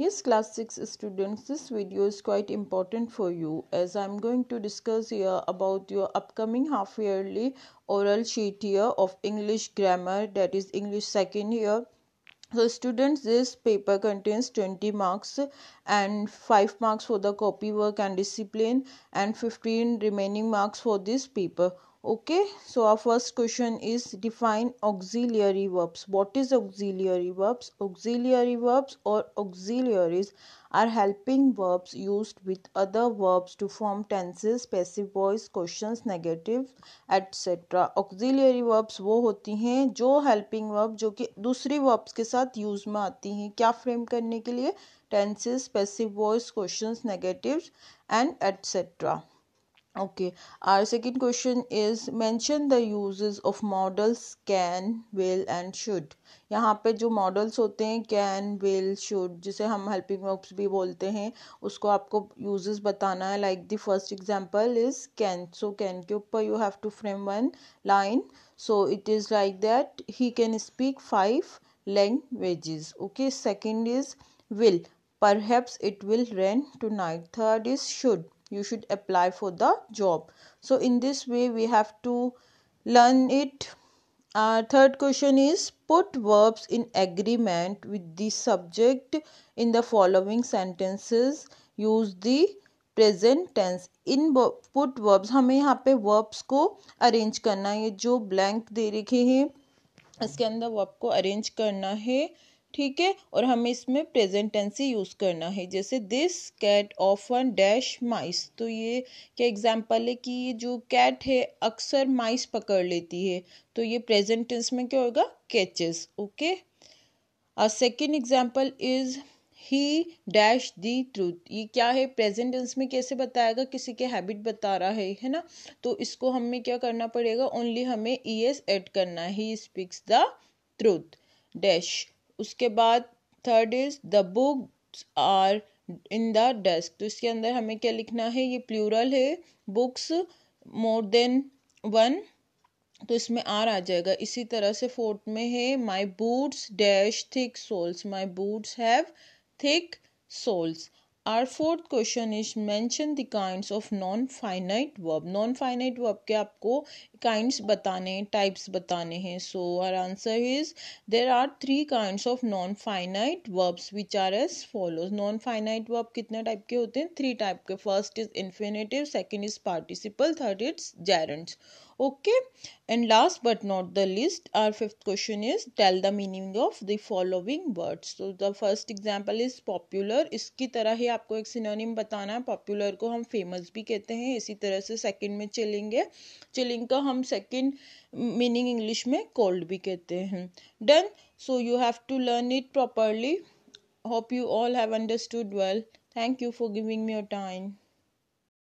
Yes, class 6 students, this video is quite important for you as I am going to discuss here about your upcoming half yearly oral sheet here of English grammar that is English second year. So students, this paper contains 20 marks and 5 marks for the copy work and discipline and 15 remaining marks for this paper. okay so our first question is define auxiliary verbs what is auxiliary verbs auxiliary verbs or auxiliaries are helping verbs used with other verbs to form tenses passive voice questions negative etc auxiliary verbs वो होती हैं जो helping verb जो कि दूसरी verbs के साथ use में आती हैं क्या frame करने के लिए tenses passive voice questions negatives and etc okay our second question is mention the use of modals can will and should यहाँ पे जो मॉडल्स होते हैं कैन विल शुड जिसे हम हेल्पिंग वर्ब्स भी बोलते हैं उसको आपको यूजेस बताना है like the first example is can so can के ऊपर you have to frame one line so it is like that he can speak five languages okay second is will perhaps it will rain tonight third is should you should apply for the job so in this way we have to learn it uh, third question is put verbs in agreement with the subject in the following sentences use the present tense in put verbs हमें यहाँ पे verbs को arrange करना है जो blank दे रखे हैं इसके अंदर वर्ब को अरेंज करना है ठीक है और हमें इसमें प्रेजेंट टेंसी यूज़ करना है जैसे this cat often dash mice तो ये क्या एग्जांपल है कि ये जो कैट है अक्सर माइस पकड़ लेती है तो ये प्रेजेंट टेंस में क्या होगा कैचेस ओके और second example is he dash the truth ये क्या है प्रेजेंट टेंस में कैसे बताएगा किसी के हैबिट बता रहा है है ना तो इसको हमें क्या करना पड़ेगा ओनली हमें ई एस एड करना है he speaks the truth dash उसके बाद third is the books are in the desk तो इसके अंदर हमें क्या लिखना है ये प्लूरल है बुक्स मोर देन वन तो इसमें आर आ जाएगा इसी तरह से फोर्थ में है my boots dash thick soles my boots have thick soles our fourth question is mention the kinds of non finite verb non finite verb के आपको काइंड्स बताने हैं टाइप्स बताने हैं so our answer is there are three kinds of non finite verbs which are as follows non finite verb कितने टाइप के होते हैं थ्री टाइप के first is infinitive second is participle third is gerunds okay and last but not the least our fifth question is tell the meaning of the following words तो the first example is popular इसकी तरह ही आपको एक synonym बताना है popular को हम famous भी कहते हैं इसी तरह से सेकेंड में चिलिंग है चिलिंग का हम सेकेंड मीनिंग इंग्लिश में कोल्ड भी कहते हैं done so you have to learn it properly hope you all have understood well thank you for giving your time